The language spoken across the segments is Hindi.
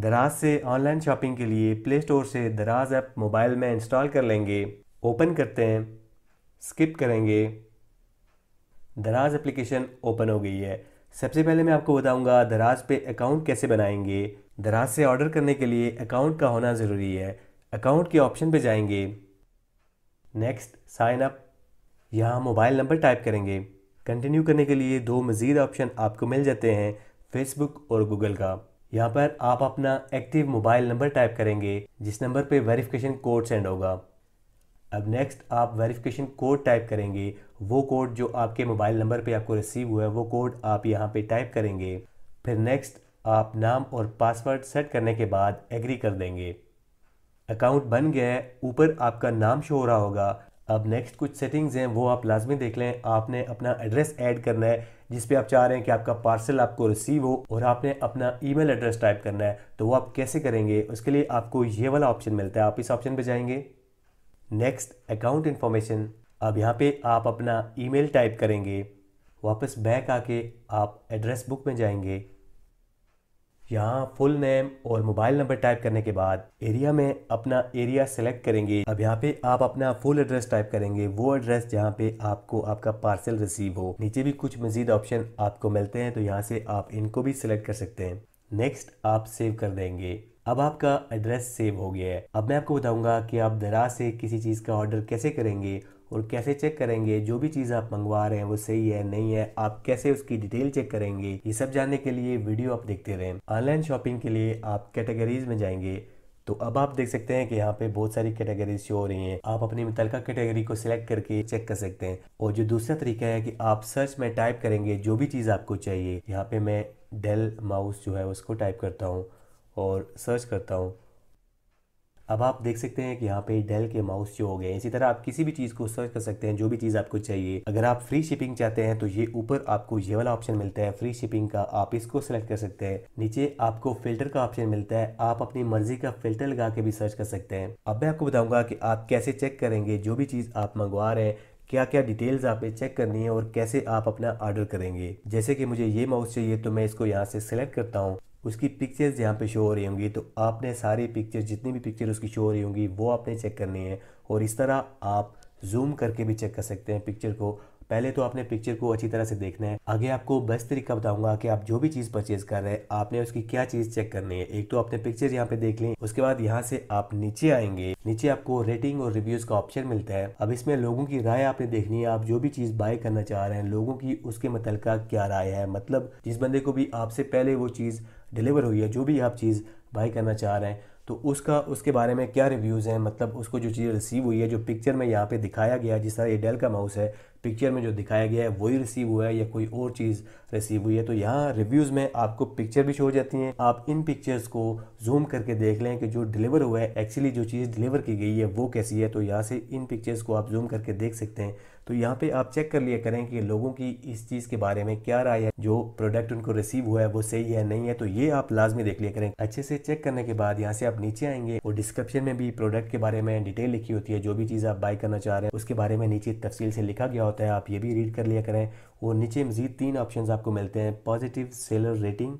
दराज से ऑनलाइन शॉपिंग के लिए प्ले स्टोर से दराज ऐप मोबाइल में इंस्टॉल कर लेंगे ओपन करते हैं स्किप करेंगे दराज एप्लीकेशन ओपन हो गई है सबसे पहले मैं आपको बताऊंगा दराज पे अकाउंट कैसे बनाएंगे दराज से ऑर्डर करने के लिए अकाउंट का होना ज़रूरी है अकाउंट के ऑप्शन पे जाएंगे नेक्स्ट साइन अप यहाँ मोबाइल नंबर टाइप करेंगे कंटिन्यू करने के लिए दो मज़ीद ऑप्शन आपको मिल जाते हैं फेसबुक और गूगल का यहाँ पर आप अपना एक्टिव मोबाइल नंबर टाइप करेंगे जिस नंबर पे वेरिफिकेशन कोड सेंड होगा अब नेक्स्ट आप वेरिफिकेशन कोड टाइप करेंगे वो कोड जो आपके मोबाइल नंबर पे आपको रिसीव हुआ है वो कोड आप यहाँ पे टाइप करेंगे फिर नेक्स्ट आप नाम और पासवर्ड सेट करने के बाद एग्री कर देंगे अकाउंट बन गया है ऊपर आपका नाम शो हो रहा होगा अब नेक्स्ट कुछ सेटिंग्स हैं वो आप लाजमी देख लें आपने अपना एड्रेस ऐड करना है जिस पे आप चाह रहे हैं कि आपका पार्सल आपको रिसीव हो और आपने अपना ईमेल एड्रेस टाइप करना है तो वो आप कैसे करेंगे उसके लिए आपको ये वाला ऑप्शन मिलता है आप इस ऑप्शन पे जाएंगे नेक्स्ट अकाउंट इन्फॉर्मेशन अब यहाँ पे आप अपना ईमेल टाइप करेंगे वापस बैक आके आप एड्रेस बुक में जाएंगे यहाँ फुल नेम और मोबाइल नंबर टाइप करने के बाद एरिया में अपना एरिया सेलेक्ट करेंगे अब यहाँ पे आप अपना फुल एड्रेस टाइप करेंगे वो एड्रेस जहाँ पे आपको आपका पार्सल रिसीव हो नीचे भी कुछ मजीद ऑप्शन आपको मिलते हैं तो यहाँ से आप इनको भी सिलेक्ट कर सकते हैं नेक्स्ट आप सेव कर देंगे अब आपका एड्रेस सेव हो गया है अब मैं आपको बताऊंगा कि आप दराज से किसी चीज़ का ऑर्डर कैसे करेंगे और कैसे चेक करेंगे जो भी चीज़ आप मंगवा रहे हैं वो सही है नहीं है आप कैसे उसकी डिटेल चेक करेंगे ये सब जानने के लिए वीडियो आप देखते रहें ऑनलाइन शॉपिंग के लिए आप कैटेगरीज में जाएंगे तो अब आप देख सकते हैं कि यहाँ पे बहुत सारी कैटेगरीज शो हो रही हैं आप अपनी मुतल कैटेगरी को सिलेक्ट करके चेक कर सकते हैं और जो दूसरा तरीका है कि आप सर्च में टाइप करेंगे जो भी चीज़ आपको चाहिए यहाँ पे मैं डेल माउस जो है उसको टाइप करता हूँ और सर्च करता हूँ अब आप देख सकते हैं कि यहाँ पे डेल के माउस जो हो गए इसी तरह आप किसी भी चीज़ को सर्च कर सकते हैं जो भी चीज़ आपको चाहिए अगर आप फ्री शिपिंग चाहते हैं तो ये ऊपर आपको ये वाला ऑप्शन मिलता है फ्री शिपिंग का आप इसको सेलेक्ट कर सकते हैं नीचे आपको फिल्टर का ऑप्शन मिलता है आप अपनी मर्जी का फिल्टर लगा के भी सर्च कर सकते हैं अब मैं आपको बताऊंगा कि आप कैसे चेक करेंगे जो भी चीज़ आप मंगवा रहे हैं क्या क्या डिटेल्स आपने चेक करनी है और कैसे आप अपना ऑर्डर करेंगे जैसे कि मुझे ये माउस चाहिए तो मैं इसको यहाँ से सिलेक्ट करता हूँ उसकी पिक्चर्स यहाँ पे शो हो रही होंगी तो आपने सारी पिक्चर्स जितनी भी पिक्चर उसकी शो हो रही होंगी वो आपने चेक करनी है और इस तरह आप जूम करके भी चेक कर सकते हैं पिक्चर को पहले तो आपने पिक्चर को अच्छी तरह से देखना है आगे आपको बेस्ट तरीका बताऊंगा कि आप जो भी चीज परचेज कर रहे हैं आपने उसकी क्या चीज चेक करनी है एक तो आपने पिक्चर यहाँ पे देख ली उसके बाद यहाँ से आप नीचे आएंगे नीचे आपको रेटिंग और रिव्यूज का ऑप्शन मिलता है अब इसमें लोगों की राय आपने देखनी है आप जो भी चीज बाय करना चाह रहे हैं लोगों की उसके मतलब क्या राय है मतलब जिस बंदे को भी आपसे पहले वो चीज डिलीवर हुई है जो भी आप चीज बाय करना चाह रहे हैं तो उसका उसके बारे में क्या रिव्यूज़ हैं मतलब उसको जो चीज़ रिसीव हुई है जो पिक्चर में यहाँ पे दिखाया गया है जिस तरह ये डेल का माउस है पिक्चर में जो दिखाया गया है वही रिसीव हुआ है या कोई और चीज़ रिसीव हुई है तो यहाँ रिव्यूज़ में आपको पिक्चर भी शो हो जाती हैं आप इन पिक्चर्स को जूम करके देख लें कि जो डिलीवर हुआ है एक्चुअली जो चीज़ डिलीवर की गई है वो कैसी है तो यहाँ से इन पिक्चर्स को आप जूम करके देख सकते हैं तो यहाँ पे आप चेक कर लिया करें कि लोगों की इस चीज़ के बारे में क्या राय है जो प्रोडक्ट उनको रिसीव हुआ है वो सही है नहीं है तो ये आप लाजमी देख लिया करें अच्छे से चेक करने के बाद यहाँ से आप नीचे आएंगे और डिस्क्रिप्शन में भी प्रोडक्ट के बारे में डिटेल लिखी होती है जो भी चीज़ आप बाई करना चाह रहे हैं उसके बारे में नीचे तफसील से लिखा गया होता है आप ये भी रीड कर लिया करें और नीचे मजीद तीन ऑप्शन आपको मिलते हैं positive seller rating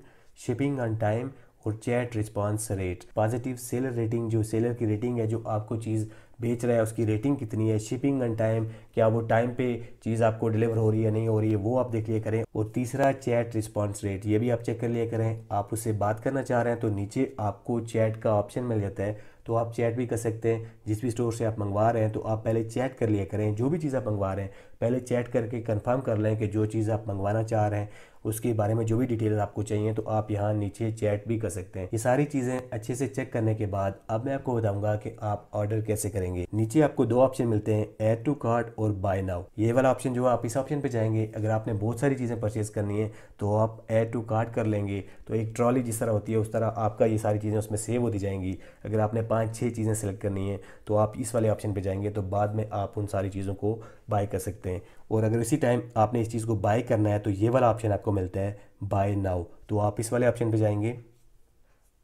shipping on time और chat response rate positive seller rating जो सेलर की रेटिंग है जो आपको चीज़ बेच रहा है उसकी रेटिंग कितनी है शिपिंग ऑन टाइम क्या वो टाइम पे चीज़ आपको डिलीवर हो रही है नहीं हो रही है वो आप देख लिया करें और तीसरा चैट रिस्पॉन्स रेट ये भी आप चेक कर लिया करें आप उससे बात करना चाह रहे हैं तो नीचे आपको चैट का ऑप्शन मिल जाता है तो आप चैट भी कर सकते हैं जिस भी स्टोर से आप मंगवा रहे हैं तो आप पहले चैट कर लिया करें जो भी चीज़ आप मंगवा रहे हैं पहले चैट करके कन्फर्म कर लें कि जो चीज़ आप मंगवाना चाह रहे हैं उसके बारे में जो भी डिटेल आपको चाहिए तो आप यहाँ नीचे चैट भी कर सकते हैं ये सारी चीज़ें अच्छे से चेक करने के बाद अब मैं आपको बताऊँगा कि आप ऑर्डर कैसे करेंगे नीचे आपको दो ऑप्शन मिलते हैं एड टू कार्ट और बाय नाउ ये वाला ऑप्शन जो है आप इस ऑप्शन पे जाएंगे अगर आपने बहुत सारी चीज़ें परचेज करनी है तो आप एड टू कार्ट कर लेंगे तो एक ट्रॉली जिस तरह होती है उस तरह आपका ये सारी चीज़ें उसमें सेव होती जाएंगी अगर आपने पाँच छः चीज़ें सेलेक्ट करनी है तो आप इस वाले ऑप्शन पर जाएंगे तो बाद में आप उन सारी चीज़ों को बाय कर सकते हैं और अगर इसी टाइम आपने इस चीज़ को बाय करना है तो ये वाला ऑप्शन आपको मिलता है बाय नाउ तो आप इस वाले ऑप्शन पर जाएंगे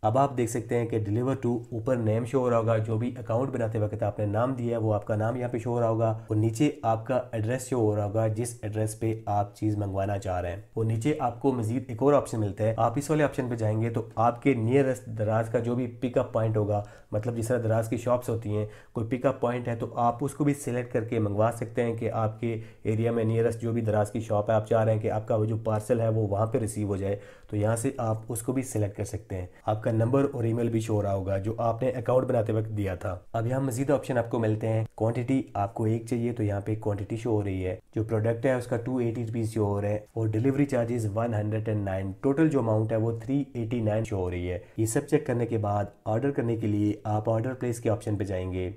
अब आप देख सकते हैं कि डिलीवर टू ऊपर नेम शो हो रहा होगा जो भी अकाउंट बनाते वक्त आपने नाम दिया है वो आपका नाम यहाँ पे शो हो रहा होगा और नीचे आपका एड्रेस शो हो रहा होगा जिस एड्रेस पे आप चीज़ मंगवाना चाह रहे हैं और नीचे आपको मजीद एक और ऑप्शन मिलता है आप इस वाले ऑप्शन पे जाएंगे तो आपके नियरेस्ट दराज का जो भी पिकअप पॉइंट होगा मतलब जिस तरह दराज की शॉप्स होती हैं कोई पिकअप पॉइंट है तो आप उसको भी सिलेक्ट करके मंगवा सकते हैं कि आपके एरिया में नियरेस्ट जो भी दराज की शॉप है आप चाह रहे हैं कि आपका जो पार्सल है वो वहाँ पर रिसीव हो जाए तो यहाँ से आप उसको भी सिलेक्ट कर सकते हैं आपका आपका नंबर और ईमेल भी शो रहा होगा जो आपने अकाउंट बनाते वक्त दिया था अब यहाँ मजीद ऑप्शन आपको मिलते हैं क्वांटिटी आपको एक चाहिए तो यहाँ पे क्वांटिटी शो हो रही है जो प्रोडक्ट है उसका टू एटी रुपीज शो हो रहा है और delivery charges one hundred and nine total जो अमाउंट है वो थ्री एटी नाइन शो हो रही है ये सब चेक करने के बाद ऑर्डर करने के लिए आप ऑर्डर प्लेस के ऑप्शन पे जाएंगे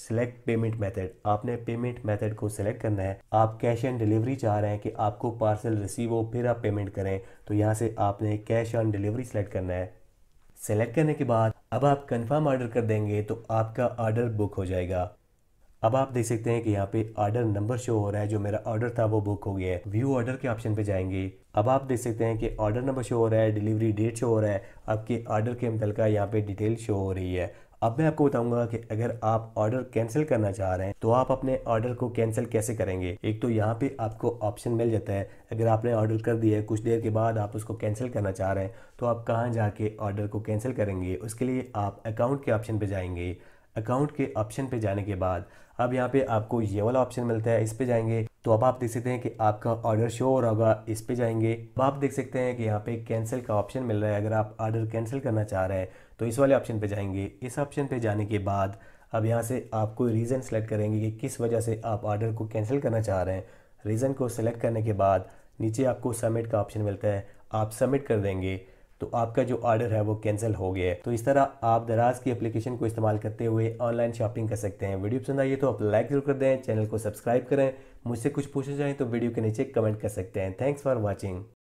सेलेक्ट पेमेंट मेथड आपने पेमेंट मेथड को सिलेक्ट करना है आप कैश ऑन डिलीवरी चाह रहे हैं कि आपको पार्सल रिसीव हो फिर आप पेमेंट करें तो यहाँ से आपने कैश ऑन डिलीवरी सेलेक्ट करना है सेलेक्ट करने के बाद अब आप कंफर्म ऑर्डर कर देंगे तो आपका ऑर्डर बुक हो जाएगा अब आप देख सकते हैं कि यहाँ पे ऑर्डर नंबर शो हो रहा है जो मेरा ऑर्डर था वो बुक हो गया है व्यू ऑर्डर के ऑप्शन पे जाएंगे अब आप देख सकते हैं कि ऑर्डर नंबर शो हो रहा है डिलीवरी डेट शो हो रहा है आपके ऑर्डर के मुतल यहाँ पे डिटेल शो हो रही है अब मैं आपको बताऊंगा कि अगर आप ऑर्डर कैंसिल करना चाह रहे हैं तो आप अपने ऑर्डर को कैंसिल कैसे करेंगे एक तो यहाँ पे आपको ऑप्शन मिल जाता है अगर आपने ऑर्डर कर दिया है कुछ देर के बाद आप उसको कैंसिल करना चाह रहे हैं तो आप कहाँ जाके ऑर्डर को कैंसिल करेंगे उसके लिए आप अकाउंट के ऑप्शन पर जाएंगे अकाउंट के ऑप्शन पे जाने के बाद अब यहाँ पे आपको ये वाला ऑप्शन मिलता है इस पे जाएंगे तो अब आप देख सकते हैं कि आपका ऑर्डर शो हो रहा होगा इस पर जाएंगे अब आप देख सकते हैं कि यहाँ पे कैंसिल का ऑप्शन मिल रहा है अगर आप ऑर्डर कैंसिल करना चाह रहे हैं तो इस वाले ऑप्शन पे जाएंगे इस ऑप्शन पे जाने के बाद अब यहाँ से आप कोई रीज़न सेलेक्ट करेंगे कि किस वजह से आप ऑर्डर को कैंसिल करना चाह रहे हैं रीज़न को सिलेक्ट करने के बाद नीचे आपको सबमिट का ऑप्शन मिलता है आप सबमिट कर देंगे तो आपका जो ऑर्डर है वो कैंसिल हो गया है तो इस तरह आप दराज की एप्लीकेशन को इस्तेमाल करते हुए ऑनलाइन शॉपिंग कर सकते हैं वीडियो पसंद आई तो आप लाइक जरूर कर दें चैनल को सब्सक्राइब करें मुझसे कुछ पूछना चाहें तो वीडियो के नीचे कमेंट कर सकते हैं थैंक्स फॉर वॉचिंग